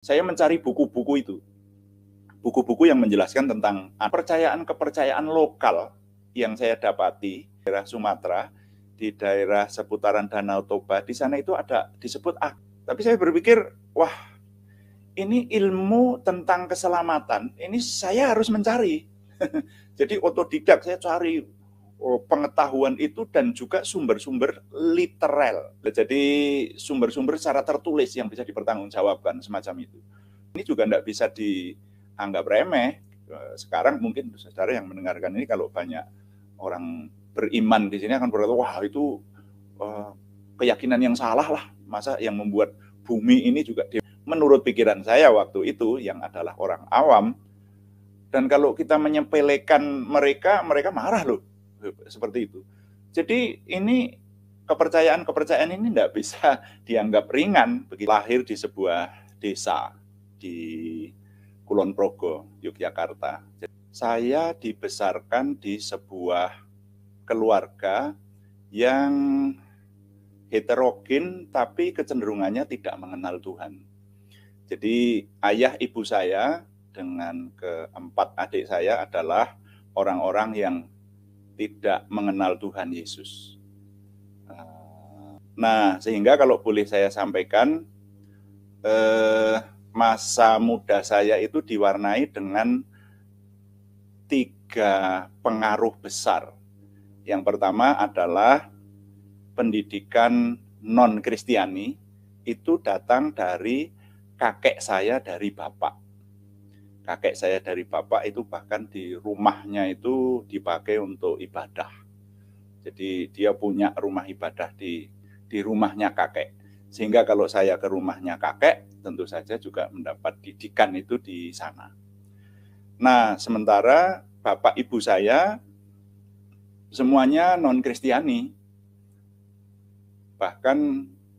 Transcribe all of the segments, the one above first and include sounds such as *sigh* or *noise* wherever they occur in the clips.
saya mencari buku-buku itu. Buku-buku yang menjelaskan tentang kepercayaan-kepercayaan lokal yang saya dapati di daerah Sumatera, di daerah seputaran Danau Toba, di sana itu ada disebut ak. Tapi saya berpikir, wah ini ilmu tentang keselamatan, ini saya harus mencari. *laughs* Jadi otodidak saya cari Oh, pengetahuan itu dan juga sumber-sumber literal. Jadi sumber-sumber secara tertulis yang bisa dipertanggungjawabkan semacam itu. Ini juga tidak bisa dianggap remeh. Eh, sekarang mungkin secara yang mendengarkan ini kalau banyak orang beriman di sini akan berkata, wah itu eh, keyakinan yang salah lah. Masa yang membuat bumi ini juga di menurut pikiran saya waktu itu yang adalah orang awam dan kalau kita menyepelekan mereka, mereka marah loh seperti itu. Jadi ini kepercayaan-kepercayaan ini tidak bisa *laughs* dianggap ringan begitu lahir di sebuah desa di Kulon Progo, Yogyakarta. Jadi, saya dibesarkan di sebuah keluarga yang heterogen tapi kecenderungannya tidak mengenal Tuhan. Jadi ayah ibu saya dengan keempat adik saya adalah orang-orang yang tidak mengenal Tuhan Yesus. Nah, sehingga kalau boleh saya sampaikan, eh, masa muda saya itu diwarnai dengan tiga pengaruh besar. Yang pertama adalah pendidikan non-Kristiani itu datang dari kakek saya dari bapak kakek saya dari bapak itu bahkan di rumahnya itu dipakai untuk ibadah. Jadi dia punya rumah ibadah di di rumahnya kakek. Sehingga kalau saya ke rumahnya kakek, tentu saja juga mendapat didikan itu di sana. Nah, sementara bapak ibu saya semuanya non-kristiani. Bahkan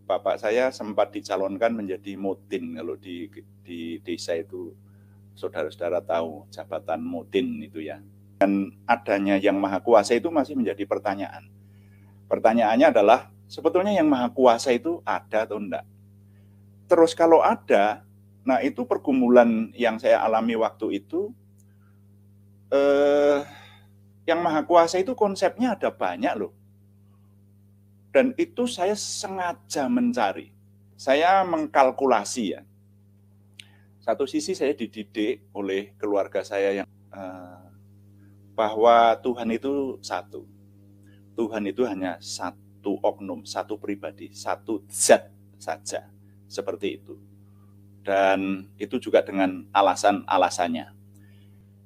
bapak saya sempat dicalonkan menjadi mutin kalau di di desa itu saudara-saudara tahu jabatan mudin itu ya. Dan adanya yang maha kuasa itu masih menjadi pertanyaan. Pertanyaannya adalah sebetulnya yang maha kuasa itu ada atau enggak? Terus kalau ada, nah itu pergumulan yang saya alami waktu itu eh yang maha kuasa itu konsepnya ada banyak loh. Dan itu saya sengaja mencari. Saya mengkalkulasi ya, satu sisi saya dididik oleh keluarga saya yang uh, bahwa Tuhan itu satu. Tuhan itu hanya satu oknum, satu pribadi, satu zat saja. Seperti itu. Dan itu juga dengan alasan-alasannya.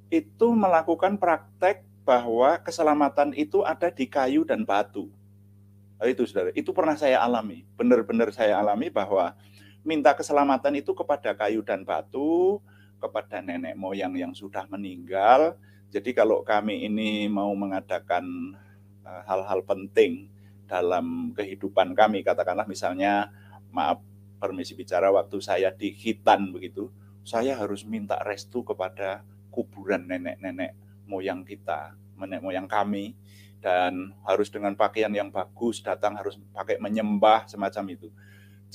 Itu melakukan praktek bahwa keselamatan itu ada di kayu dan batu. Itu saudara, itu pernah saya alami, benar-benar saya alami bahwa minta keselamatan itu kepada kayu dan batu, kepada nenek moyang yang sudah meninggal. Jadi kalau kami ini mau mengadakan eh, hal-hal penting dalam kehidupan kami, katakanlah misalnya, maaf permisi bicara waktu saya di Hitan begitu, saya harus minta restu kepada kuburan nenek-nenek moyang kita, nenek moyang kami, dan harus dengan pakaian yang bagus, datang harus pakai menyembah semacam itu.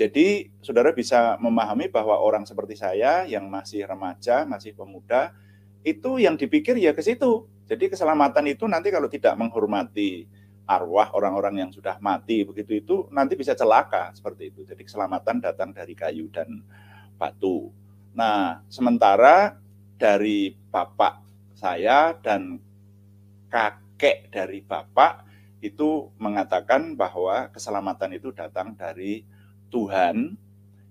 Jadi saudara bisa memahami bahwa orang seperti saya yang masih remaja, masih pemuda, itu yang dipikir ya ke situ. Jadi keselamatan itu nanti kalau tidak menghormati arwah orang-orang yang sudah mati begitu itu nanti bisa celaka seperti itu. Jadi keselamatan datang dari kayu dan batu. Nah, sementara dari bapak saya dan kakek dari bapak itu mengatakan bahwa keselamatan itu datang dari Tuhan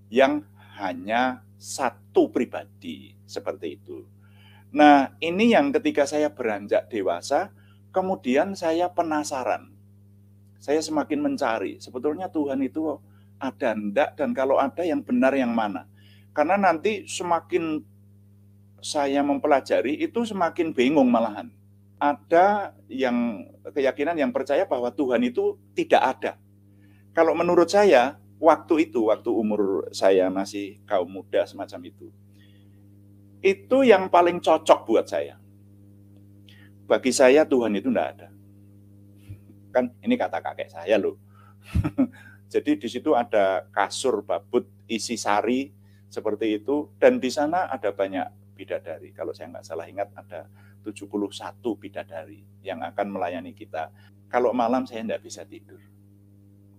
yang hanya satu pribadi seperti itu. Nah, ini yang ketika saya beranjak dewasa, kemudian saya penasaran. Saya semakin mencari, sebetulnya Tuhan itu ada ndak dan kalau ada yang benar yang mana. Karena nanti semakin saya mempelajari itu semakin bingung malahan. Ada yang keyakinan yang percaya bahwa Tuhan itu tidak ada. Kalau menurut saya, waktu itu, waktu umur saya masih kaum muda semacam itu, itu yang paling cocok buat saya. Bagi saya Tuhan itu tidak ada. Kan ini kata kakek saya loh. *laughs* Jadi di situ ada kasur babut isi sari seperti itu dan di sana ada banyak bidadari. Kalau saya nggak salah ingat ada 71 bidadari yang akan melayani kita. Kalau malam saya tidak bisa tidur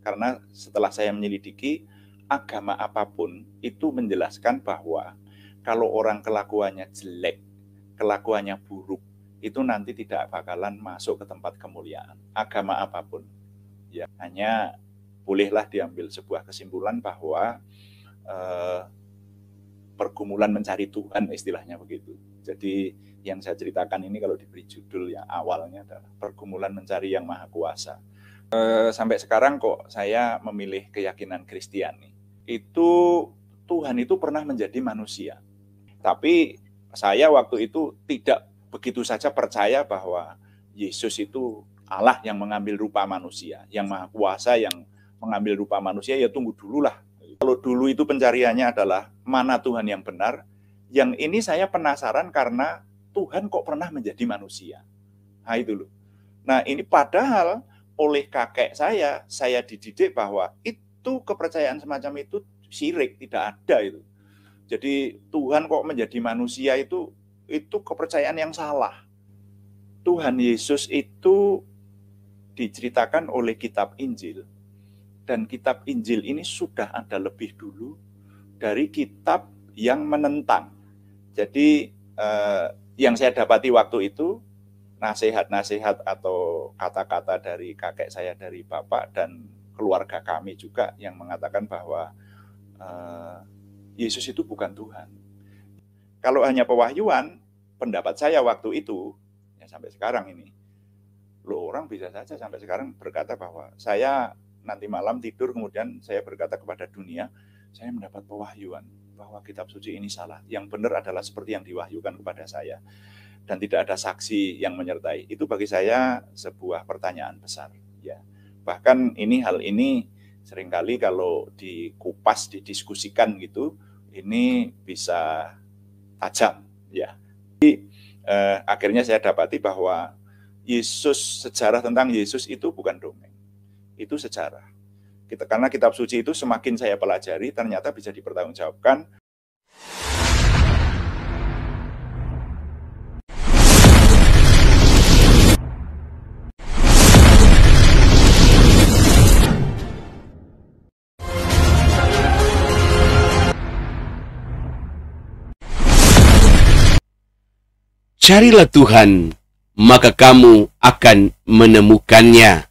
karena setelah saya menyelidiki, agama apapun itu menjelaskan bahwa kalau orang kelakuannya jelek, kelakuannya buruk, itu nanti tidak bakalan masuk ke tempat kemuliaan. Agama apapun. Ya, hanya bolehlah diambil sebuah kesimpulan bahwa eh, pergumulan mencari Tuhan istilahnya begitu. Jadi yang saya ceritakan ini kalau diberi judul yang awalnya adalah pergumulan mencari yang maha kuasa e, sampai sekarang kok saya memilih keyakinan Kristiani. Itu Tuhan itu pernah menjadi manusia. Tapi saya waktu itu tidak begitu saja percaya bahwa Yesus itu Allah yang mengambil rupa manusia, yang maha kuasa yang mengambil rupa manusia ya tunggu dulu lah. Kalau dulu itu pencariannya adalah mana Tuhan yang benar, yang ini saya penasaran karena Tuhan kok pernah menjadi manusia. Nah itu loh. Nah ini padahal oleh kakek saya, saya dididik bahwa itu kepercayaan semacam itu syirik, tidak ada itu. Jadi Tuhan kok menjadi manusia itu itu kepercayaan yang salah. Tuhan Yesus itu diceritakan oleh kitab Injil. Dan kitab Injil ini sudah ada lebih dulu dari kitab yang menentang. Jadi eh, yang saya dapati waktu itu nasihat-nasihat atau kata-kata dari kakek saya dari bapak dan keluarga kami juga yang mengatakan bahwa uh, Yesus itu bukan Tuhan. Kalau hanya pewahyuan, pendapat saya waktu itu ya sampai sekarang ini, lo orang bisa saja sampai sekarang berkata bahwa saya nanti malam tidur kemudian saya berkata kepada dunia, saya mendapat pewahyuan bahwa kitab suci ini salah. Yang benar adalah seperti yang diwahyukan kepada saya dan tidak ada saksi yang menyertai. Itu bagi saya sebuah pertanyaan besar. Ya, bahkan ini hal ini seringkali kalau dikupas, didiskusikan gitu, ini bisa tajam. Ya, jadi eh, akhirnya saya dapati bahwa Yesus sejarah tentang Yesus itu bukan dongeng, itu sejarah kita karena kitab suci itu semakin saya pelajari ternyata bisa dipertanggungjawabkan Carilah Tuhan, maka kamu akan menemukannya.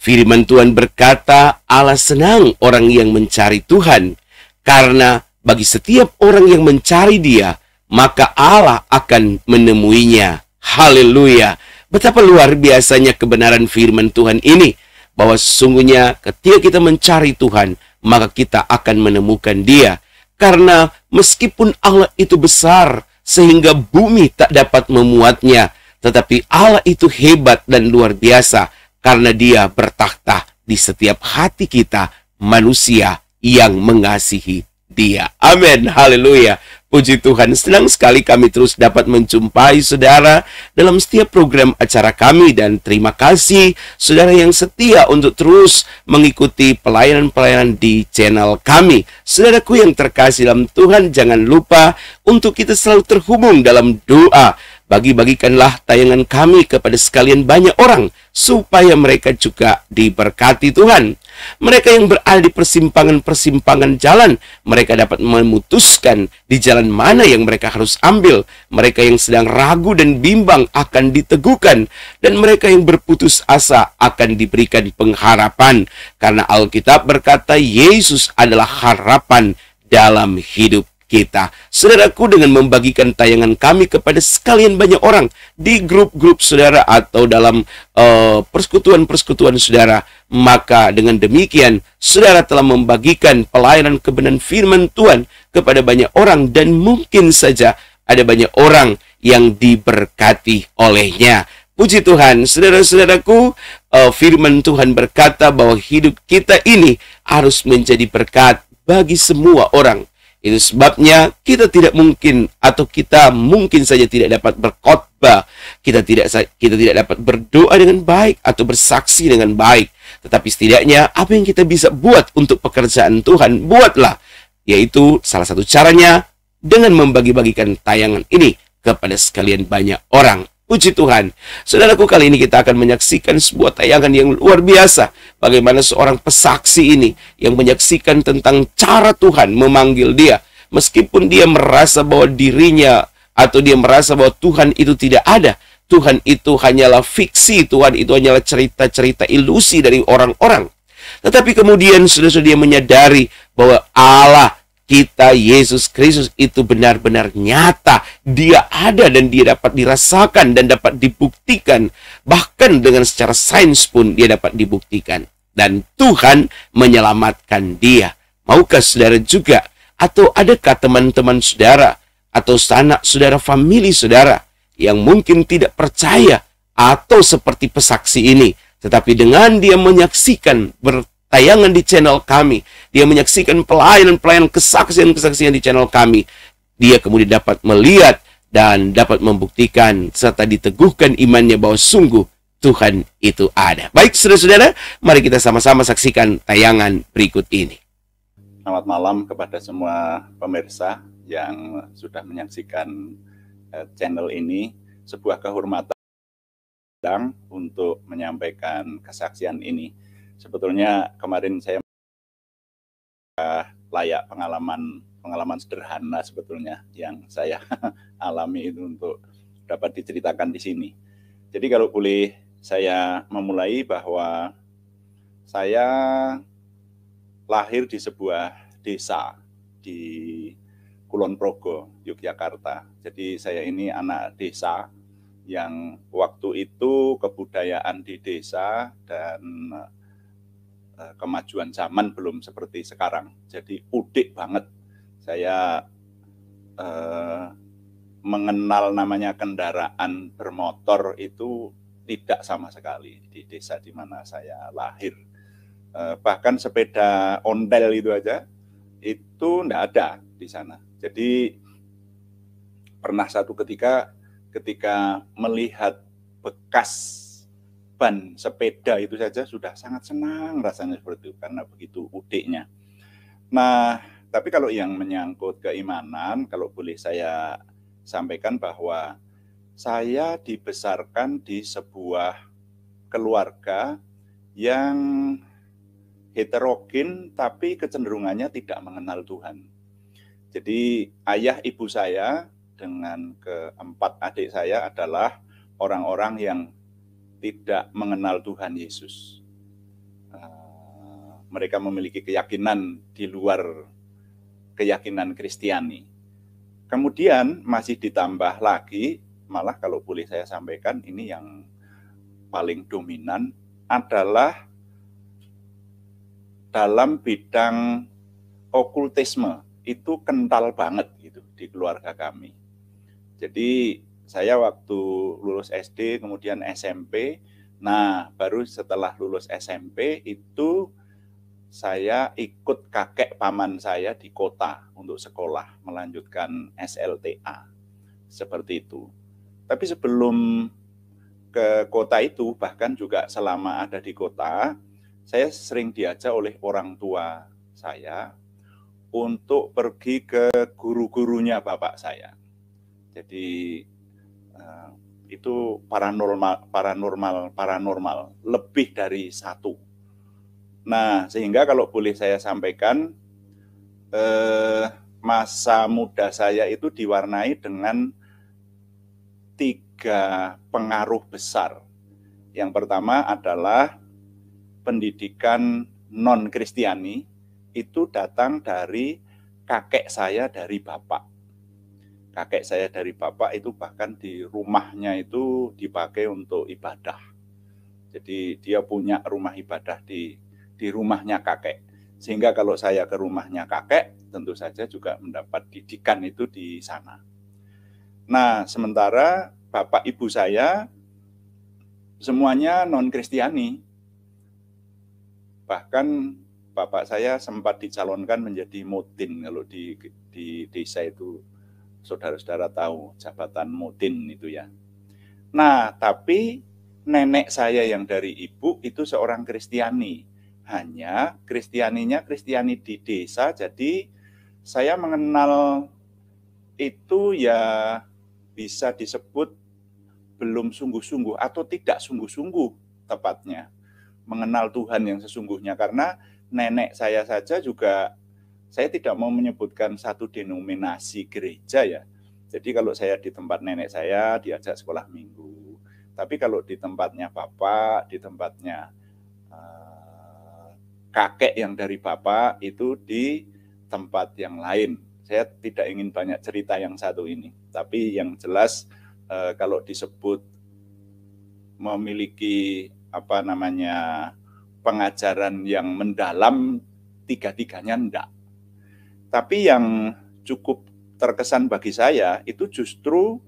Firman Tuhan berkata, "Allah senang orang yang mencari Tuhan, karena bagi setiap orang yang mencari Dia, maka Allah akan menemuinya." Haleluya! Betapa luar biasanya kebenaran firman Tuhan ini, bahwa sesungguhnya ketika kita mencari Tuhan, maka kita akan menemukan Dia, karena meskipun Allah itu besar, sehingga bumi tak dapat memuatnya. Tetapi Allah itu hebat dan luar biasa karena dia bertakhta di setiap hati kita manusia yang mengasihi dia. Amin. Haleluya. Puji Tuhan, senang sekali kami terus dapat menjumpai saudara dalam setiap program acara kami dan terima kasih saudara yang setia untuk terus mengikuti pelayanan-pelayanan di channel kami. Saudaraku yang terkasih dalam Tuhan, jangan lupa untuk kita selalu terhubung dalam doa. Bagi-bagikanlah tayangan kami kepada sekalian banyak orang supaya mereka juga diberkati Tuhan. Mereka yang berada di persimpangan-persimpangan jalan, mereka dapat memutuskan di jalan mana yang mereka harus ambil. Mereka yang sedang ragu dan bimbang akan diteguhkan, dan mereka yang berputus asa akan diberikan pengharapan, karena Alkitab berkata Yesus adalah harapan dalam hidup kita. Saudaraku dengan membagikan tayangan kami kepada sekalian banyak orang di grup-grup saudara atau dalam eh, persekutuan-persekutuan uh, saudara, maka dengan demikian saudara telah membagikan pelayanan kebenaran firman Tuhan kepada banyak orang dan mungkin saja ada banyak orang yang diberkati olehnya. Puji Tuhan, saudara-saudaraku, eh, firman Tuhan berkata bahwa hidup kita ini harus menjadi berkat bagi semua orang itu sebabnya kita tidak mungkin atau kita mungkin saja tidak dapat berkhotbah, kita tidak kita tidak dapat berdoa dengan baik atau bersaksi dengan baik. Tetapi setidaknya apa yang kita bisa buat untuk pekerjaan Tuhan, buatlah. Yaitu salah satu caranya dengan membagi-bagikan tayangan ini kepada sekalian banyak orang. Puji Tuhan. Saudaraku, kali ini kita akan menyaksikan sebuah tayangan yang luar biasa. Bagaimana seorang pesaksi ini yang menyaksikan tentang cara Tuhan memanggil dia. Meskipun dia merasa bahwa dirinya atau dia merasa bahwa Tuhan itu tidak ada. Tuhan itu hanyalah fiksi, Tuhan itu hanyalah cerita-cerita ilusi dari orang-orang. Tetapi kemudian sudah-sudah dia menyadari bahwa Allah kita Yesus Kristus itu benar-benar nyata. Dia ada dan dia dapat dirasakan dan dapat dibuktikan. Bahkan dengan secara sains pun dia dapat dibuktikan. Dan Tuhan menyelamatkan dia. Maukah saudara juga? Atau adakah teman-teman saudara? Atau sanak saudara, famili saudara? Yang mungkin tidak percaya atau seperti pesaksi ini. Tetapi dengan dia menyaksikan tayangan di channel kami. Dia menyaksikan pelayanan-pelayanan kesaksian-kesaksian di channel kami. Dia kemudian dapat melihat dan dapat membuktikan serta diteguhkan imannya bahwa sungguh Tuhan itu ada. Baik, saudara-saudara, mari kita sama-sama saksikan tayangan berikut ini. Selamat malam kepada semua pemirsa yang sudah menyaksikan eh, channel ini. Sebuah kehormatan untuk menyampaikan kesaksian ini sebetulnya kemarin saya layak pengalaman pengalaman sederhana sebetulnya yang saya *laughs* alami itu untuk dapat diceritakan di sini. Jadi kalau boleh saya memulai bahwa saya lahir di sebuah desa di Kulon Progo, Yogyakarta. Jadi saya ini anak desa yang waktu itu kebudayaan di desa dan Eh, kemajuan zaman belum seperti sekarang. Jadi udik banget. Saya eh, mengenal namanya kendaraan bermotor itu tidak sama sekali di desa di mana saya lahir. Eh, bahkan sepeda ondel itu aja itu tidak ada di sana. Jadi pernah satu ketika ketika melihat bekas ban sepeda itu saja sudah sangat senang rasanya seperti itu karena begitu udiknya. Nah, tapi kalau yang menyangkut keimanan, kalau boleh saya sampaikan bahwa saya dibesarkan di sebuah keluarga yang heterogen tapi kecenderungannya tidak mengenal Tuhan. Jadi ayah ibu saya dengan keempat adik saya adalah orang-orang yang tidak mengenal Tuhan Yesus. Ah, mereka memiliki keyakinan di luar keyakinan Kristiani. Kemudian masih ditambah lagi, malah kalau boleh saya sampaikan ini yang paling dominan adalah dalam bidang okultisme itu kental banget gitu di keluarga kami. Jadi saya waktu lulus SD kemudian SMP. Nah, baru setelah lulus SMP itu saya ikut kakek paman saya di kota untuk sekolah melanjutkan SLTA. Seperti itu. Tapi sebelum ke kota itu bahkan juga selama ada di kota saya sering diajak oleh orang tua saya untuk pergi ke guru-gurunya bapak saya. Jadi Nah, itu paranormal, paranormal, paranormal, lebih dari satu. Nah, sehingga kalau boleh saya sampaikan, eh, masa muda saya itu diwarnai dengan tiga pengaruh besar. Yang pertama adalah pendidikan non-kristiani itu datang dari kakek saya dari bapak kakek saya dari bapak itu bahkan di rumahnya itu dipakai untuk ibadah. Jadi dia punya rumah ibadah di di rumahnya kakek. Sehingga kalau saya ke rumahnya kakek, tentu saja juga mendapat didikan itu di sana. Nah, sementara bapak ibu saya semuanya non-kristiani. Bahkan bapak saya sempat dicalonkan menjadi mutin kalau di di desa itu Saudara-saudara tahu jabatan mudin itu ya. Nah, tapi nenek saya yang dari ibu itu seorang Kristiani. Hanya Kristianinya Kristiani di desa, jadi saya mengenal itu ya bisa disebut belum sungguh-sungguh atau tidak sungguh-sungguh tepatnya mengenal Tuhan yang sesungguhnya karena nenek saya saja juga saya tidak mau menyebutkan satu denominasi gereja ya. Jadi kalau saya di tempat nenek saya diajak sekolah minggu. Tapi kalau di tempatnya bapak, di tempatnya eh, kakek yang dari bapak itu di tempat yang lain. Saya tidak ingin banyak cerita yang satu ini. Tapi yang jelas eh, kalau disebut memiliki apa namanya pengajaran yang mendalam tiga-tiganya enggak tapi yang cukup terkesan bagi saya itu justru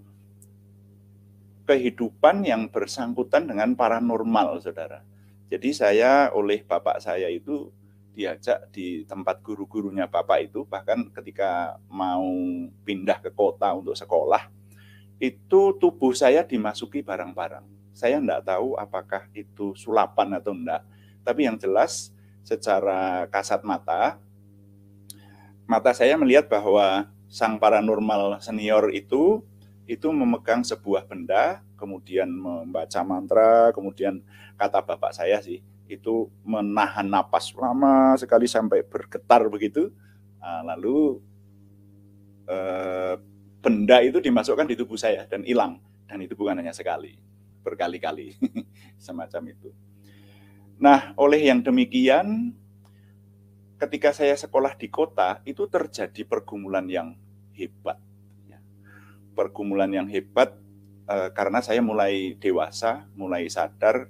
kehidupan yang bersangkutan dengan paranormal, saudara. Jadi saya oleh bapak saya itu diajak di tempat guru-gurunya bapak itu, bahkan ketika mau pindah ke kota untuk sekolah, itu tubuh saya dimasuki barang-barang. Saya enggak tahu apakah itu sulapan atau enggak. Tapi yang jelas secara kasat mata mata saya melihat bahwa sang paranormal senior itu itu memegang sebuah benda, kemudian membaca mantra, kemudian kata bapak saya sih itu menahan napas lama sekali sampai bergetar begitu, ah, lalu eh, benda itu dimasukkan di tubuh saya dan hilang, dan itu bukan hanya sekali, berkali-kali *laughs* semacam itu. Nah, oleh yang demikian ketika saya sekolah di kota itu terjadi pergumulan yang hebat. Ya. Pergumulan yang hebat eh, karena saya mulai dewasa, mulai sadar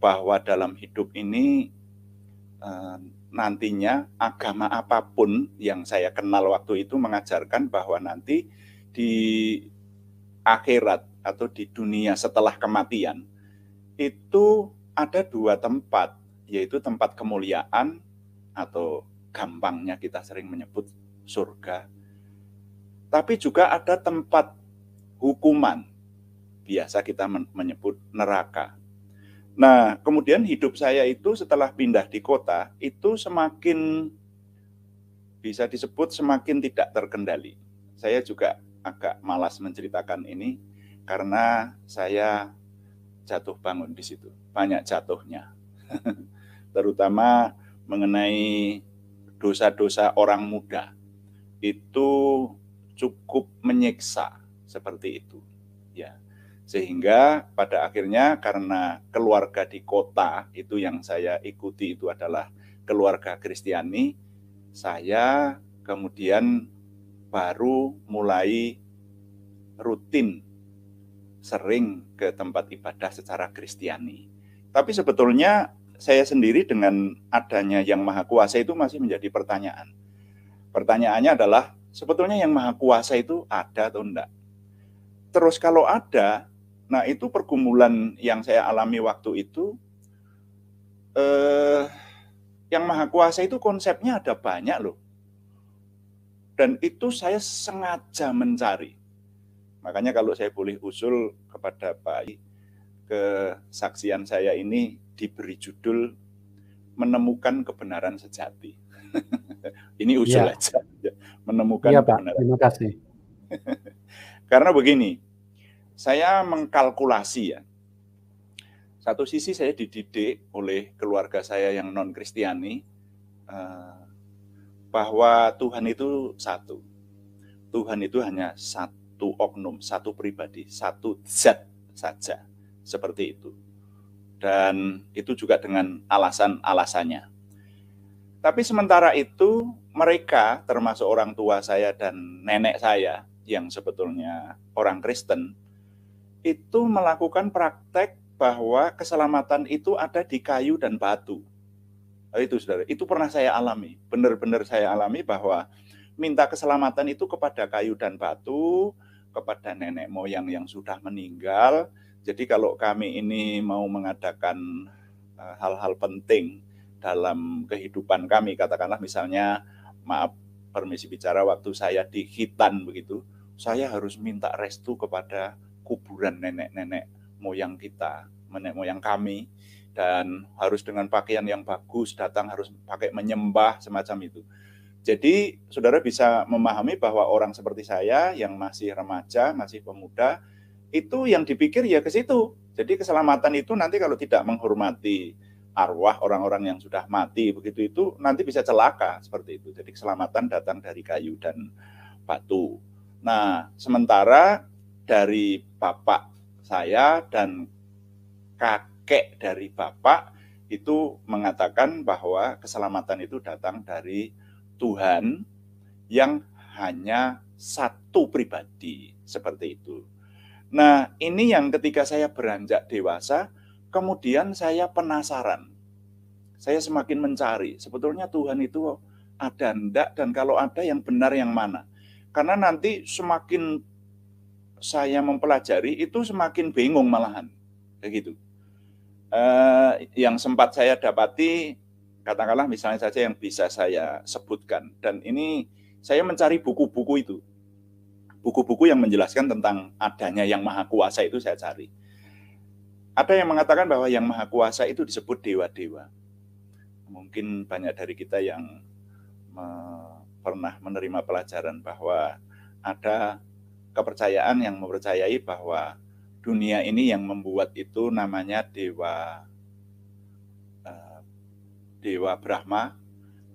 bahwa dalam hidup ini eh, nantinya agama apapun yang saya kenal waktu itu mengajarkan bahwa nanti di akhirat atau di dunia setelah kematian itu ada dua tempat yaitu tempat kemuliaan atau gampangnya kita sering menyebut surga. Tapi juga ada tempat hukuman. Biasa kita menyebut neraka. Nah, kemudian hidup saya itu setelah pindah di kota itu semakin bisa disebut semakin tidak terkendali. Saya juga agak malas menceritakan ini karena saya jatuh bangun di situ. Banyak jatuhnya. *laughs* Terutama mengenai dosa-dosa orang muda itu cukup menyiksa seperti itu ya sehingga pada akhirnya karena keluarga di kota itu yang saya ikuti itu adalah keluarga Kristiani saya kemudian baru mulai rutin sering ke tempat ibadah secara Kristiani tapi sebetulnya saya sendiri dengan adanya yang maha kuasa itu masih menjadi pertanyaan. Pertanyaannya adalah sebetulnya yang maha kuasa itu ada atau enggak? Terus kalau ada, nah itu pergumulan yang saya alami waktu itu eh yang maha kuasa itu konsepnya ada banyak loh. Dan itu saya sengaja mencari. Makanya kalau saya boleh usul kepada Pak kesaksian saya ini diberi judul menemukan kebenaran sejati. *laughs* ini usul ya. aja. Menemukan ya, kebenaran. Terima kasih. *laughs* Karena begini, saya mengkalkulasi ya. Satu sisi saya dididik oleh keluarga saya yang non Kristiani eh, bahwa Tuhan itu satu. Tuhan itu hanya satu oknum, satu pribadi, satu zat saja seperti itu. Dan itu juga dengan alasan-alasannya. Tapi sementara itu mereka termasuk orang tua saya dan nenek saya yang sebetulnya orang Kristen itu melakukan praktek bahwa keselamatan itu ada di kayu dan batu. Oh, itu saudara, itu pernah saya alami, benar-benar saya alami bahwa minta keselamatan itu kepada kayu dan batu, kepada nenek moyang yang sudah meninggal, jadi kalau kami ini mau mengadakan eh, hal-hal penting dalam kehidupan kami, katakanlah misalnya, maaf permisi bicara waktu saya di Hitan begitu, saya harus minta restu kepada kuburan nenek-nenek moyang kita, nenek moyang kami, dan harus dengan pakaian yang bagus, datang harus pakai menyembah semacam itu. Jadi saudara bisa memahami bahwa orang seperti saya yang masih remaja, masih pemuda, itu yang dipikir ya ke situ. Jadi keselamatan itu nanti kalau tidak menghormati arwah orang-orang yang sudah mati begitu itu nanti bisa celaka seperti itu. Jadi keselamatan datang dari kayu dan batu. Nah, sementara dari bapak saya dan kakek dari bapak itu mengatakan bahwa keselamatan itu datang dari Tuhan yang hanya satu pribadi seperti itu. Nah, ini yang ketika saya beranjak dewasa, kemudian saya penasaran. Saya semakin mencari, sebetulnya Tuhan itu ada ndak dan kalau ada yang benar yang mana. Karena nanti semakin saya mempelajari itu semakin bingung malahan. Begitu. Eh, yang sempat saya dapati, katakanlah misalnya saja yang bisa saya sebutkan. Dan ini saya mencari buku-buku itu buku-buku yang menjelaskan tentang adanya yang maha kuasa itu saya cari. Ada yang mengatakan bahwa yang maha kuasa itu disebut dewa-dewa. Mungkin banyak dari kita yang me pernah menerima pelajaran bahwa ada kepercayaan yang mempercayai bahwa dunia ini yang membuat itu namanya dewa eh, dewa Brahma,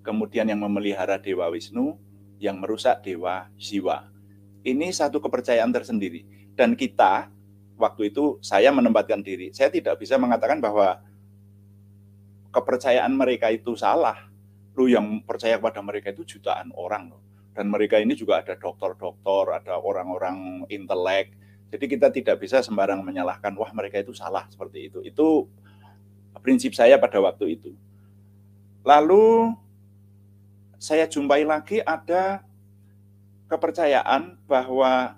kemudian yang memelihara dewa Wisnu, yang merusak dewa Siwa. Ini satu kepercayaan tersendiri. Dan kita, waktu itu saya menempatkan diri. Saya tidak bisa mengatakan bahwa kepercayaan mereka itu salah. Lu yang percaya kepada mereka itu jutaan orang loh. Dan mereka ini juga ada dokter-dokter, ada orang-orang intelek. Jadi kita tidak bisa sembarang menyalahkan, wah mereka itu salah seperti itu. Itu prinsip saya pada waktu itu. Lalu saya jumpai lagi ada kepercayaan bahwa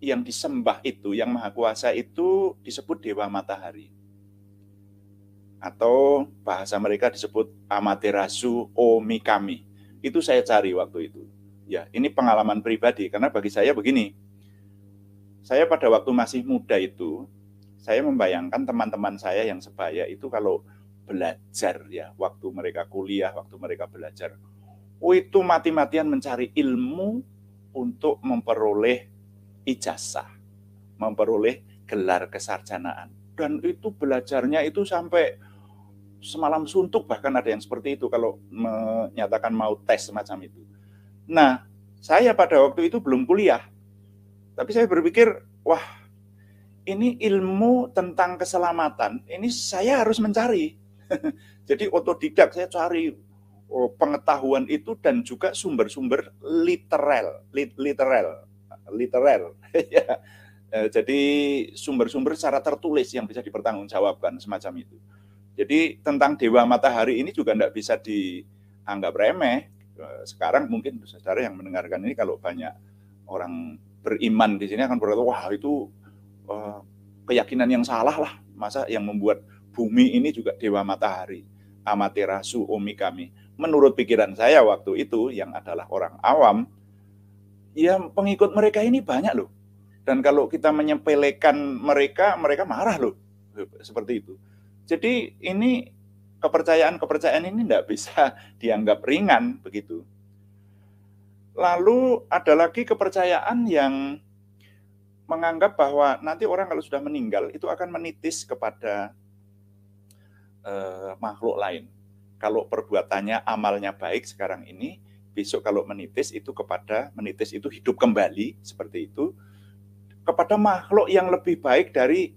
yang disembah itu, yang maha kuasa itu disebut dewa matahari. Atau bahasa mereka disebut amaterasu omikami. Itu saya cari waktu itu. Ya, ini pengalaman pribadi karena bagi saya begini. Saya pada waktu masih muda itu, saya membayangkan teman-teman saya yang sebaya itu kalau belajar ya, waktu mereka kuliah, waktu mereka belajar, itu mati-matian mencari ilmu untuk memperoleh ijazah, memperoleh gelar kesarjanaan. Dan itu belajarnya itu sampai semalam suntuk bahkan ada yang seperti itu kalau menyatakan mau tes semacam itu. Nah, saya pada waktu itu belum kuliah. Tapi saya berpikir, wah, ini ilmu tentang keselamatan. Ini saya harus mencari. *laughs* Jadi otodidak saya cari Oh, pengetahuan itu dan juga sumber-sumber literal, literal, literal. *laughs* Ya. Eh, jadi sumber-sumber secara tertulis yang bisa dipertanggungjawabkan semacam itu. Jadi tentang Dewa Matahari ini juga tidak bisa dianggap remeh. Eh, sekarang mungkin saudara yang mendengarkan ini kalau banyak orang beriman di sini akan berkata, wah itu uh, keyakinan yang salah lah. Masa yang membuat bumi ini juga Dewa Matahari, Amaterasu, kami menurut pikiran saya waktu itu yang adalah orang awam, ya pengikut mereka ini banyak loh. Dan kalau kita menyepelekan mereka, mereka marah loh. Seperti itu. Jadi ini kepercayaan-kepercayaan ini tidak bisa *laughs* dianggap ringan begitu. Lalu ada lagi kepercayaan yang menganggap bahwa nanti orang kalau sudah meninggal itu akan menitis kepada uh, makhluk lain kalau perbuatannya amalnya baik sekarang ini, besok kalau menitis itu kepada menitis itu hidup kembali seperti itu kepada makhluk yang lebih baik dari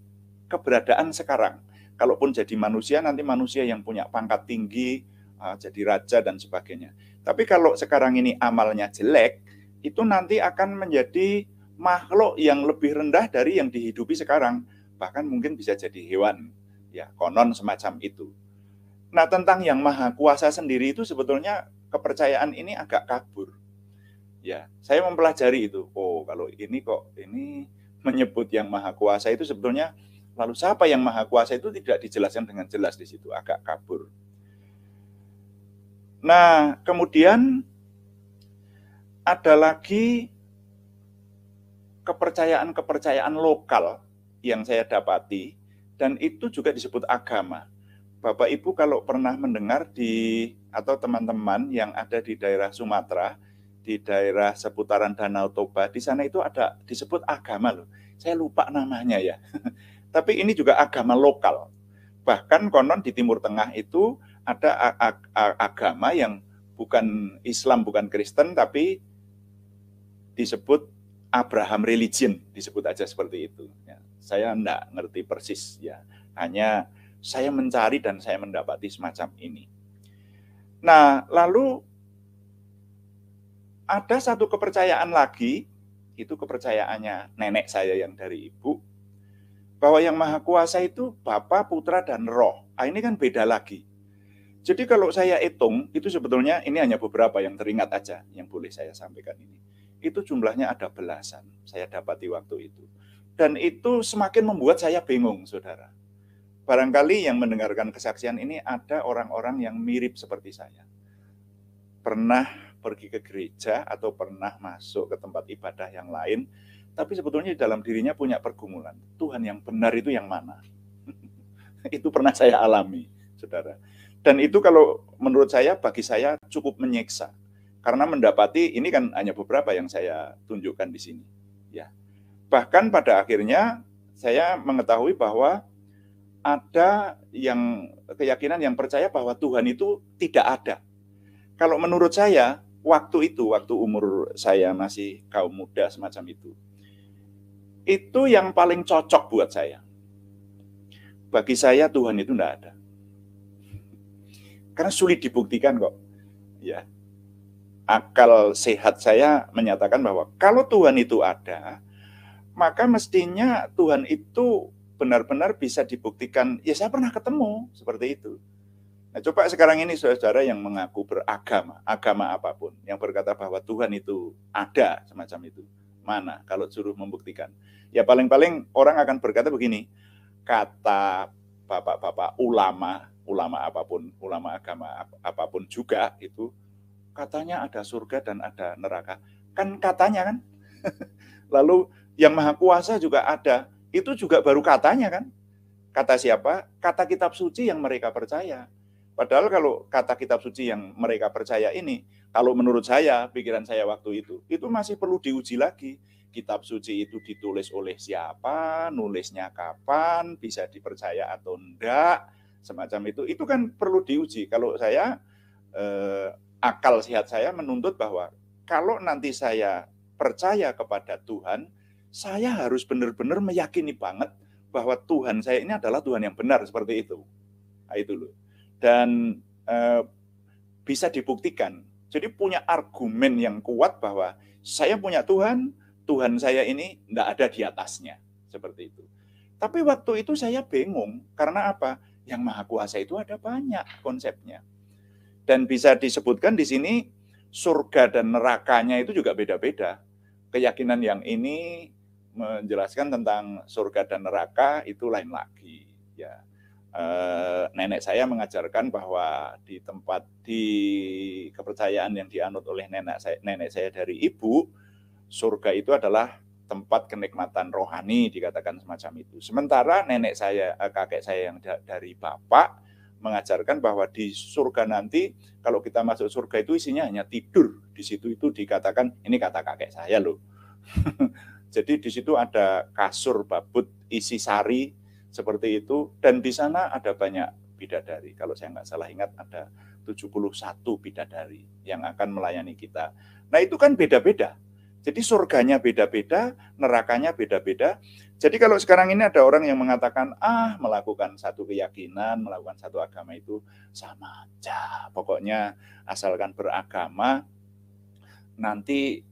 keberadaan sekarang. Kalaupun jadi manusia nanti manusia yang punya pangkat tinggi, ah, jadi raja dan sebagainya. Tapi kalau sekarang ini amalnya jelek, itu nanti akan menjadi makhluk yang lebih rendah dari yang dihidupi sekarang, bahkan mungkin bisa jadi hewan. Ya, konon semacam itu. Nah, tentang yang maha kuasa sendiri itu sebetulnya kepercayaan ini agak kabur. Ya, saya mempelajari itu. Oh, kalau ini kok ini menyebut yang maha kuasa itu sebetulnya lalu siapa yang maha kuasa itu tidak dijelaskan dengan jelas di situ, agak kabur. Nah, kemudian ada lagi kepercayaan-kepercayaan lokal yang saya dapati dan itu juga disebut agama. Bapak Ibu kalau pernah mendengar di atau teman-teman yang ada di daerah Sumatera, di daerah seputaran Danau Toba, di sana itu ada disebut agama loh. Saya lupa namanya ya. *laughs* Tapi ini juga agama lokal. Bahkan konon di Timur Tengah itu ada agama yang bukan Islam, bukan Kristen, tapi disebut Abraham religion, disebut aja seperti itu. Ya, saya enggak ngerti persis ya. Hanya saya mencari dan saya mendapati semacam ini. Nah, lalu ada satu kepercayaan lagi, itu kepercayaannya nenek saya yang dari ibu, bahwa yang maha kuasa itu Bapa, Putra, dan Roh. Nah, ini kan beda lagi. Jadi kalau saya hitung, itu sebetulnya ini hanya beberapa yang teringat aja yang boleh saya sampaikan ini. Itu jumlahnya ada belasan, saya dapati waktu itu. Dan itu semakin membuat saya bingung, saudara barangkali yang mendengarkan kesaksian ini ada orang-orang yang mirip seperti saya. Pernah pergi ke gereja atau pernah masuk ke tempat ibadah yang lain, tapi sebetulnya dalam dirinya punya pergumulan. Tuhan yang benar itu yang mana? *laughs* itu pernah saya alami, saudara. Dan itu kalau menurut saya, bagi saya cukup menyiksa. Karena mendapati, ini kan hanya beberapa yang saya tunjukkan di sini. ya Bahkan pada akhirnya, saya mengetahui bahwa ada yang keyakinan yang percaya bahwa Tuhan itu tidak ada. Kalau menurut saya, waktu itu, waktu umur saya masih kaum muda semacam itu, itu yang paling cocok buat saya. Bagi saya Tuhan itu tidak ada. Karena sulit dibuktikan kok. Ya. Akal sehat saya menyatakan bahwa kalau Tuhan itu ada, maka mestinya Tuhan itu benar-benar bisa dibuktikan, ya saya pernah ketemu seperti itu. Nah, coba sekarang ini saudara-saudara yang mengaku beragama, agama apapun, yang berkata bahwa Tuhan itu ada semacam itu. Mana kalau suruh membuktikan? Ya paling-paling orang akan berkata begini, kata bapak-bapak ulama, ulama apapun, ulama agama apapun juga itu katanya ada surga dan ada neraka. Kan katanya kan. *laughs* Lalu yang maha kuasa juga ada. Itu juga baru katanya kan. Kata siapa? Kata kitab suci yang mereka percaya. Padahal kalau kata kitab suci yang mereka percaya ini, kalau menurut saya, pikiran saya waktu itu, itu masih perlu diuji lagi. Kitab suci itu ditulis oleh siapa, nulisnya kapan, bisa dipercaya atau enggak, semacam itu. Itu kan perlu diuji. Kalau saya, eh, akal sehat saya menuntut bahwa kalau nanti saya percaya kepada Tuhan, saya harus benar-benar meyakini banget bahwa Tuhan saya ini adalah Tuhan yang benar seperti itu. Nah, itu loh. Dan e, bisa dibuktikan. Jadi punya argumen yang kuat bahwa saya punya Tuhan, Tuhan saya ini tidak ada di atasnya seperti itu. Tapi waktu itu saya bingung karena apa? Yang Maha Kuasa itu ada banyak konsepnya. Dan bisa disebutkan di sini surga dan nerakanya itu juga beda-beda. Keyakinan yang ini menjelaskan tentang surga dan neraka itu lain lagi ya eh, nenek saya mengajarkan bahwa di tempat di kepercayaan yang dianut oleh nenek saya, nenek saya dari ibu, surga itu adalah tempat kenikmatan rohani dikatakan semacam itu. Sementara nenek saya, eh, kakek saya yang dari bapak mengajarkan bahwa di surga nanti kalau kita masuk surga itu isinya hanya tidur. Di situ itu dikatakan ini kata kakek saya loh. *laughs* Jadi di situ ada kasur babut isi sari seperti itu dan di sana ada banyak bidadari. Kalau saya nggak salah ingat ada 71 bidadari yang akan melayani kita. Nah, itu kan beda-beda. Jadi surganya beda-beda, nerakanya beda-beda. Jadi kalau sekarang ini ada orang yang mengatakan, ah melakukan satu keyakinan, melakukan satu agama itu sama aja. Pokoknya asalkan beragama, nanti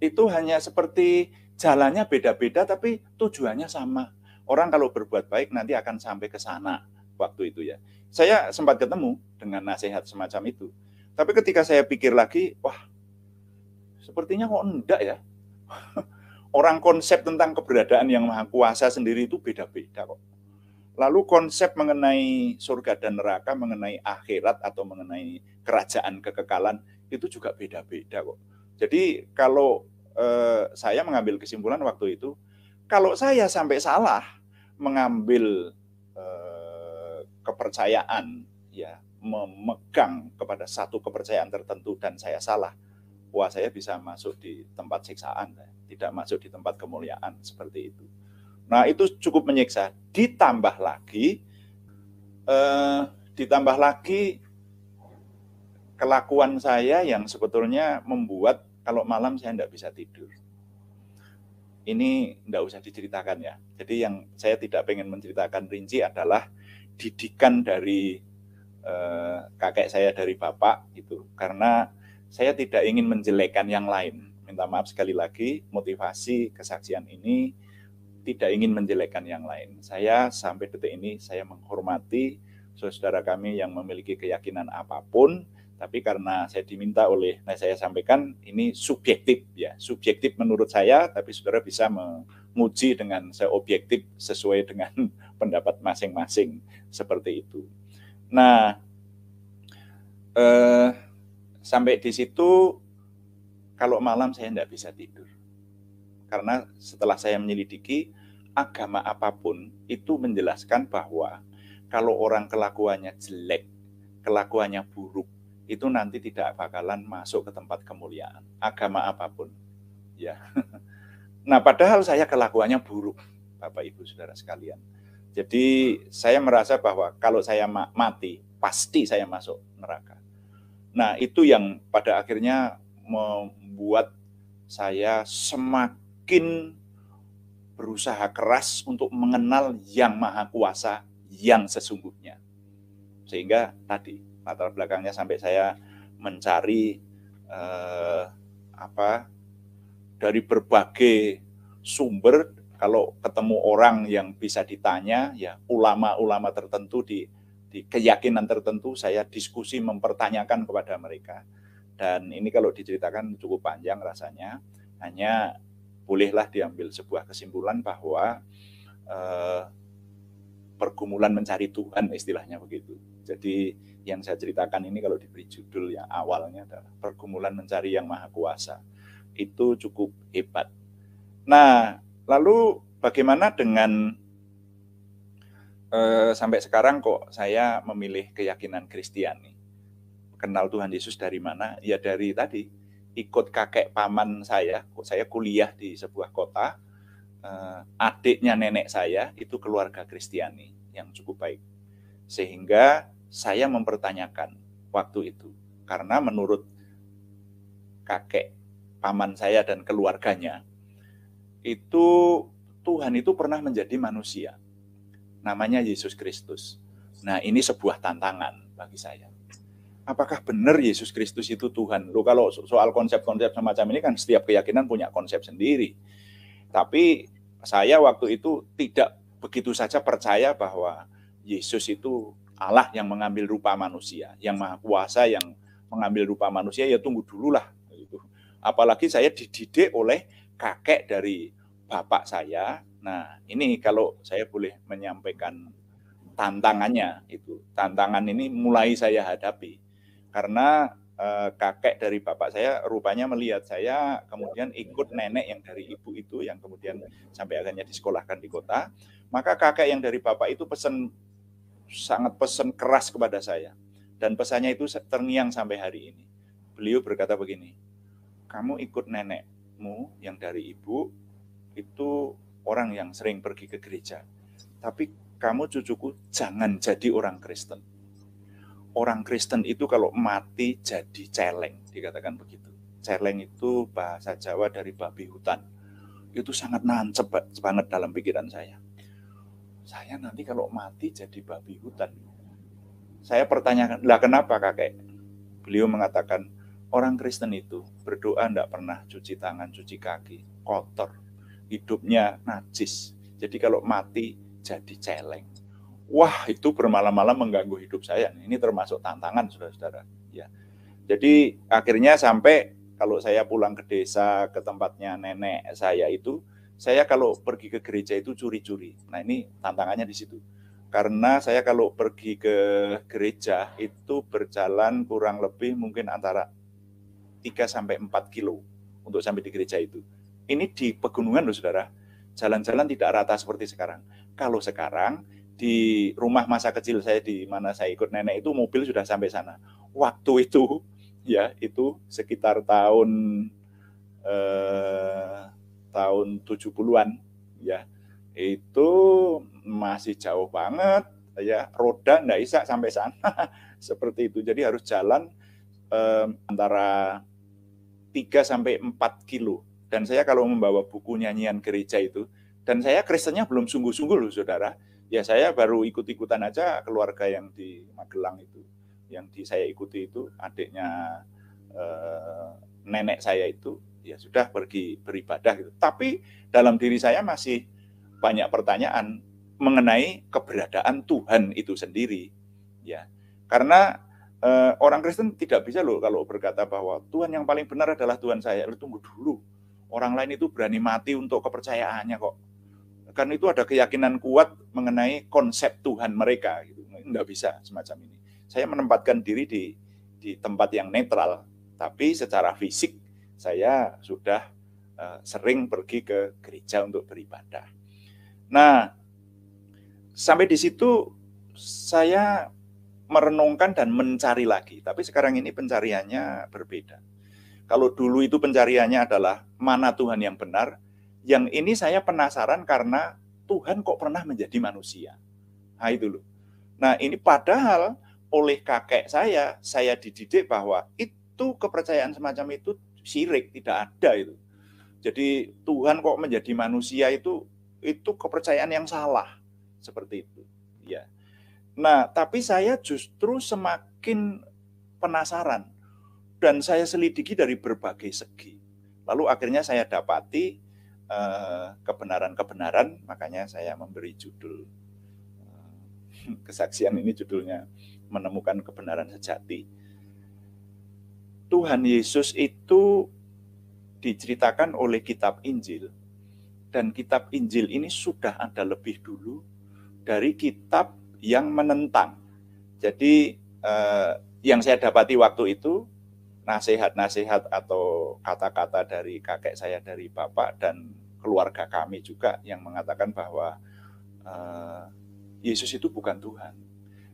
itu hanya seperti jalannya beda-beda tapi tujuannya sama. Orang kalau berbuat baik nanti akan sampai ke sana waktu itu ya. Saya sempat ketemu dengan nasihat semacam itu. Tapi ketika saya pikir lagi, wah sepertinya kok enggak ya. *laughs* Orang konsep tentang keberadaan yang maha kuasa sendiri itu beda-beda kok. Lalu konsep mengenai surga dan neraka, mengenai akhirat atau mengenai kerajaan kekekalan itu juga beda-beda kok. Jadi kalau Eh, saya mengambil kesimpulan waktu itu kalau saya sampai salah mengambil eh, kepercayaan ya memegang kepada satu kepercayaan tertentu dan saya salah wah saya bisa masuk di tempat siksaan, ya, tidak masuk di tempat kemuliaan seperti itu. Nah itu cukup menyiksa. Ditambah lagi, eh, ditambah lagi kelakuan saya yang sebetulnya membuat kalau malam saya tidak bisa tidur. Ini tidak usah diceritakan ya. Jadi yang saya tidak pengen menceritakan rinci adalah didikan dari eh, kakek saya dari bapak itu. Karena saya tidak ingin menjelekkan yang lain. Minta maaf sekali lagi, motivasi kesaksian ini tidak ingin menjelekkan yang lain. Saya sampai detik ini saya menghormati saudara kami yang memiliki keyakinan apapun, tapi karena saya diminta oleh nah saya sampaikan ini subjektif ya, subjektif menurut saya tapi Saudara bisa menguji dengan saya objektif sesuai dengan *laughs* pendapat masing-masing seperti itu. Nah, eh, sampai di situ kalau malam saya tidak bisa tidur. Karena setelah saya menyelidiki, agama apapun itu menjelaskan bahwa kalau orang kelakuannya jelek, kelakuannya buruk, itu nanti tidak bakalan masuk ke tempat kemuliaan agama apapun ya *laughs* nah padahal saya kelakuannya buruk Bapak Ibu Saudara sekalian jadi saya merasa bahwa kalau saya mati pasti saya masuk neraka nah itu yang pada akhirnya membuat saya semakin berusaha keras untuk mengenal yang maha kuasa yang sesungguhnya sehingga tadi latar belakangnya sampai saya mencari eh, apa dari berbagai sumber kalau ketemu orang yang bisa ditanya ya ulama-ulama tertentu di di keyakinan tertentu saya diskusi mempertanyakan kepada mereka dan ini kalau diceritakan cukup panjang rasanya hanya bolehlah diambil sebuah kesimpulan bahwa eh, pergumulan mencari Tuhan istilahnya begitu. Jadi yang saya ceritakan ini kalau diberi judul ya awalnya adalah pergumulan mencari yang maha kuasa. Itu cukup hebat. Nah, lalu bagaimana dengan eh, sampai sekarang kok saya memilih keyakinan Kristiani? Kenal Tuhan Yesus dari mana? Ya dari tadi ikut kakek paman saya. Saya kuliah di sebuah kota uh, adiknya nenek saya itu keluarga Kristiani yang cukup baik. Sehingga saya mempertanyakan waktu itu karena menurut kakek paman saya dan keluarganya itu Tuhan itu pernah menjadi manusia. Namanya Yesus Kristus. Nah, ini sebuah tantangan bagi saya. Apakah benar Yesus Kristus itu Tuhan? Loh, kalau soal konsep-konsep semacam ini kan setiap keyakinan punya konsep sendiri tapi saya waktu itu tidak begitu saja percaya bahwa Yesus itu Allah yang mengambil rupa manusia, yang maha kuasa yang mengambil rupa manusia ya tunggu dulu lah. Gitu. Apalagi saya dididik oleh kakek dari bapak saya. Nah, ini kalau saya boleh menyampaikan tantangannya itu. Tantangan ini mulai saya hadapi karena Eh, kakek dari bapak saya rupanya melihat saya kemudian ikut nenek yang dari ibu itu yang kemudian sampai akhirnya disekolahkan di kota maka kakek yang dari bapak itu pesan sangat pesan keras kepada saya dan pesannya itu terngiang sampai hari ini beliau berkata begini kamu ikut nenekmu yang dari ibu itu orang yang sering pergi ke gereja tapi kamu cucuku jangan jadi orang Kristen orang Kristen itu kalau mati jadi celeng, dikatakan begitu. Celeng itu bahasa Jawa dari babi hutan. Itu sangat nancep banget dalam pikiran saya. Saya nanti kalau mati jadi babi hutan. Saya pertanyakan, lah kenapa kakek? Beliau mengatakan, orang Kristen itu berdoa tidak pernah cuci tangan, cuci kaki, kotor. Hidupnya najis. Jadi kalau mati jadi celeng wah itu bermalam-malam mengganggu hidup saya. Ini termasuk tantangan saudara-saudara. Ya. Jadi akhirnya sampai kalau saya pulang ke desa ke tempatnya nenek saya itu, saya kalau pergi ke gereja itu curi-curi. Nah ini tantangannya di situ. Karena saya kalau pergi ke gereja itu berjalan kurang lebih mungkin antara 3 sampai 4 kilo untuk sampai di gereja itu. Ini di pegunungan loh saudara. Jalan-jalan tidak rata seperti sekarang. Kalau sekarang di rumah masa kecil saya di mana saya ikut nenek itu mobil sudah sampai sana. Waktu itu *laughs* ya itu sekitar tahun eh, tahun 70-an ya. Itu masih jauh banget ya roda ndak bisa sampai sana *laughs* seperti itu. Jadi harus jalan eh, antara 3 sampai 4 kilo. Dan saya kalau membawa buku nyanyian gereja itu dan saya Kristennya belum sungguh-sungguh loh Saudara ya saya baru ikut-ikutan aja keluarga yang di Magelang itu yang di saya ikuti itu adiknya eh, nenek saya itu ya sudah pergi beribadah gitu. Tapi dalam diri saya masih banyak pertanyaan mengenai keberadaan Tuhan itu sendiri ya. Karena eh, orang Kristen tidak bisa loh kalau berkata bahwa Tuhan yang paling benar adalah Tuhan saya. Tunggu dulu. Orang lain itu berani mati untuk kepercayaannya kok karena itu ada keyakinan kuat mengenai konsep Tuhan mereka gitu nggak bisa semacam ini saya menempatkan diri di di tempat yang netral tapi secara fisik saya sudah uh, sering pergi ke gereja untuk beribadah nah sampai di situ saya merenungkan dan mencari lagi tapi sekarang ini pencariannya berbeda kalau dulu itu pencariannya adalah mana Tuhan yang benar yang ini saya penasaran karena Tuhan kok pernah menjadi manusia. Nah itu loh. Nah ini padahal oleh kakek saya, saya dididik bahwa itu kepercayaan semacam itu syirik, tidak ada itu. Jadi Tuhan kok menjadi manusia itu itu kepercayaan yang salah seperti itu. Ya. Nah, tapi saya justru semakin penasaran dan saya selidiki dari berbagai segi. Lalu akhirnya saya dapati Eh, kebenaran-kebenaran, makanya saya memberi judul eh, *laughs* kesaksian ini judulnya menemukan kebenaran sejati. Tuhan Yesus itu diceritakan oleh kitab Injil dan kitab Injil ini sudah ada lebih dulu dari kitab yang menentang. Jadi eh, yang saya dapati waktu itu nasihat-nasihat atau kata-kata dari kakek saya dari bapak dan keluarga kami juga yang mengatakan bahwa uh, Yesus itu bukan Tuhan.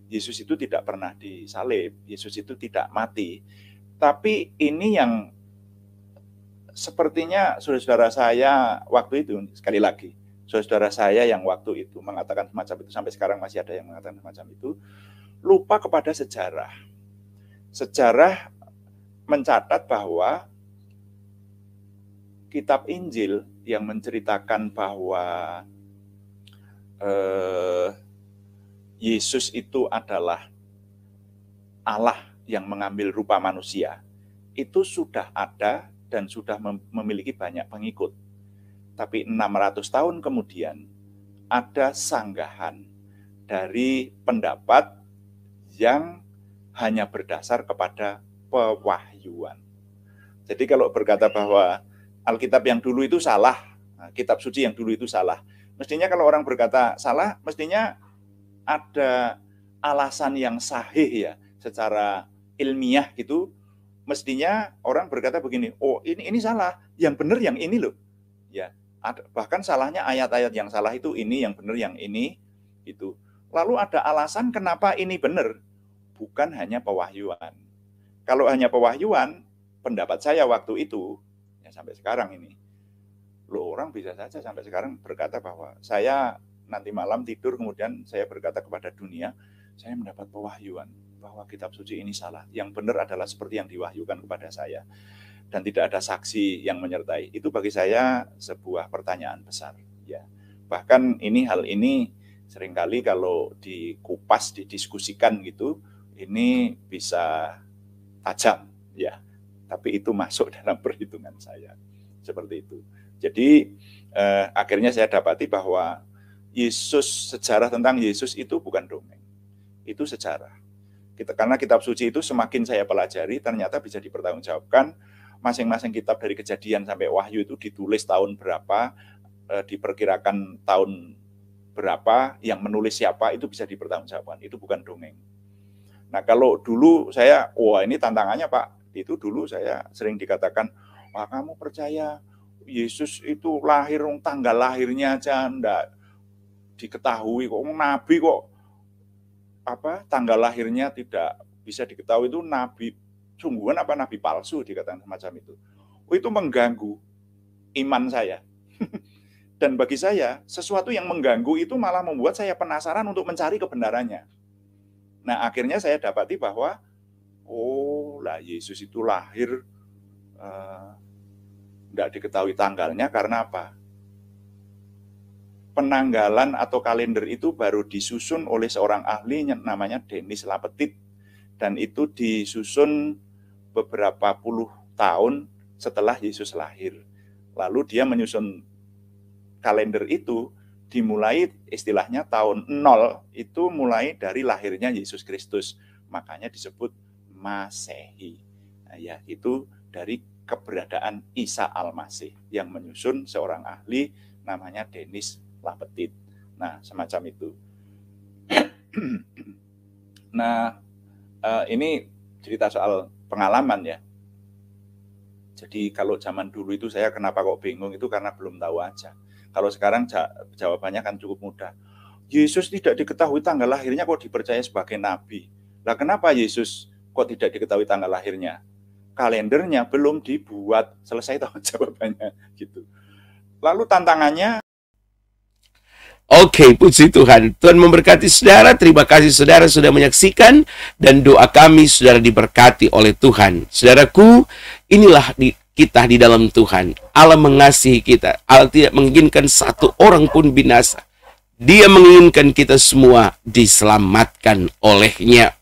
Yesus itu tidak pernah disalib, Yesus itu tidak mati. Tapi ini yang sepertinya saudara-saudara saya waktu itu sekali lagi saudara-saudara saya yang waktu itu mengatakan semacam itu sampai sekarang masih ada yang mengatakan semacam itu lupa kepada sejarah. Sejarah mencatat bahwa kitab Injil yang menceritakan bahwa eh, Yesus itu adalah Allah yang mengambil rupa manusia itu sudah ada dan sudah memiliki banyak pengikut. Tapi 600 tahun kemudian ada sanggahan dari pendapat yang hanya berdasar kepada pewahyuan. Jadi kalau berkata bahwa Alkitab yang dulu itu salah, nah, kitab suci yang dulu itu salah, mestinya kalau orang berkata salah, mestinya ada alasan yang sahih ya, secara ilmiah gitu, mestinya orang berkata begini, oh ini ini salah, yang benar yang ini loh, ya bahkan salahnya ayat-ayat yang salah itu ini yang benar yang ini itu. Lalu ada alasan kenapa ini benar, bukan hanya pewahyuan. Kalau hanya pewahyuan, pendapat saya waktu itu, ya sampai sekarang ini, lo orang bisa saja sampai sekarang berkata bahwa saya nanti malam tidur kemudian saya berkata kepada dunia, saya mendapat pewahyuan bahwa kitab suci ini salah. Yang benar adalah seperti yang diwahyukan kepada saya. Dan tidak ada saksi yang menyertai. Itu bagi saya sebuah pertanyaan besar. Ya. Bahkan ini hal ini seringkali kalau dikupas, didiskusikan gitu, ini bisa tajam ya tapi itu masuk dalam perhitungan saya seperti itu jadi eh, akhirnya saya dapati bahwa Yesus sejarah tentang Yesus itu bukan dongeng itu sejarah kita karena kitab suci itu semakin saya pelajari ternyata bisa dipertanggungjawabkan masing-masing kitab dari kejadian sampai wahyu itu ditulis tahun berapa eh, diperkirakan tahun berapa yang menulis siapa itu bisa dipertanggungjawabkan itu bukan dongeng Nah kalau dulu saya, wah ini tantangannya Pak, itu dulu saya sering dikatakan, wah kamu percaya Yesus itu lahir, tanggal lahirnya aja enggak diketahui kok, nabi kok apa tanggal lahirnya tidak bisa diketahui itu nabi sungguhan apa nabi palsu dikatakan semacam itu. oh Itu mengganggu iman saya. *laughs* Dan bagi saya, sesuatu yang mengganggu itu malah membuat saya penasaran untuk mencari kebenarannya. Nah, akhirnya saya dapati bahwa oh, lah Yesus itu lahir tidak eh, uh, diketahui tanggalnya karena apa? Penanggalan atau kalender itu baru disusun oleh seorang ahli namanya Denis Lapetit dan itu disusun beberapa puluh tahun setelah Yesus lahir. Lalu dia menyusun kalender itu dimulai istilahnya tahun nol itu mulai dari lahirnya Yesus Kristus. Makanya disebut Masehi. Nah, ya, itu dari keberadaan Isa Al-Masih yang menyusun seorang ahli namanya Denis Lapetit. Nah, semacam itu. *clears throat* nah, eh, ini cerita soal pengalaman ya. Jadi kalau zaman dulu itu saya kenapa kok bingung itu karena belum tahu aja kalau sekarang jawabannya kan cukup mudah. Yesus tidak diketahui tanggal lahirnya kok dipercaya sebagai nabi. Lah kenapa Yesus kok tidak diketahui tanggal lahirnya? Kalendernya belum dibuat. Selesai tahu *laughs* jawabannya gitu. Lalu tantangannya Oke, okay, puji Tuhan. Tuhan memberkati saudara. Terima kasih saudara sudah menyaksikan dan doa kami saudara diberkati oleh Tuhan. Saudaraku, inilah di kita di dalam Tuhan. Allah mengasihi kita. Allah tidak menginginkan satu orang pun binasa. Dia menginginkan kita semua diselamatkan olehnya.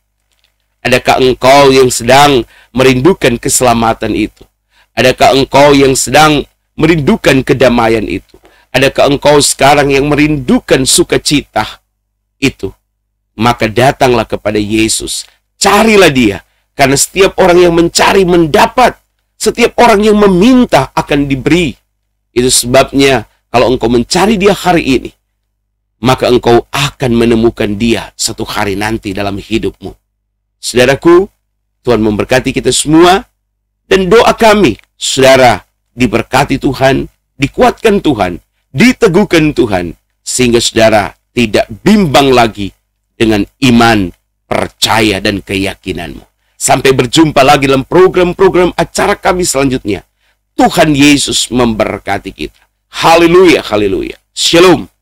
Adakah engkau yang sedang merindukan keselamatan itu? Adakah engkau yang sedang merindukan kedamaian itu? Adakah engkau sekarang yang merindukan sukacita itu? Maka datanglah kepada Yesus. Carilah dia. Karena setiap orang yang mencari mendapat setiap orang yang meminta akan diberi. Itu sebabnya kalau engkau mencari dia hari ini, maka engkau akan menemukan dia satu hari nanti dalam hidupmu. Saudaraku, Tuhan memberkati kita semua dan doa kami, saudara, diberkati Tuhan, dikuatkan Tuhan, diteguhkan Tuhan, sehingga saudara tidak bimbang lagi dengan iman, percaya, dan keyakinanmu. Sampai berjumpa lagi dalam program-program acara kami selanjutnya. Tuhan Yesus memberkati kita. Haleluya, haleluya. Shalom.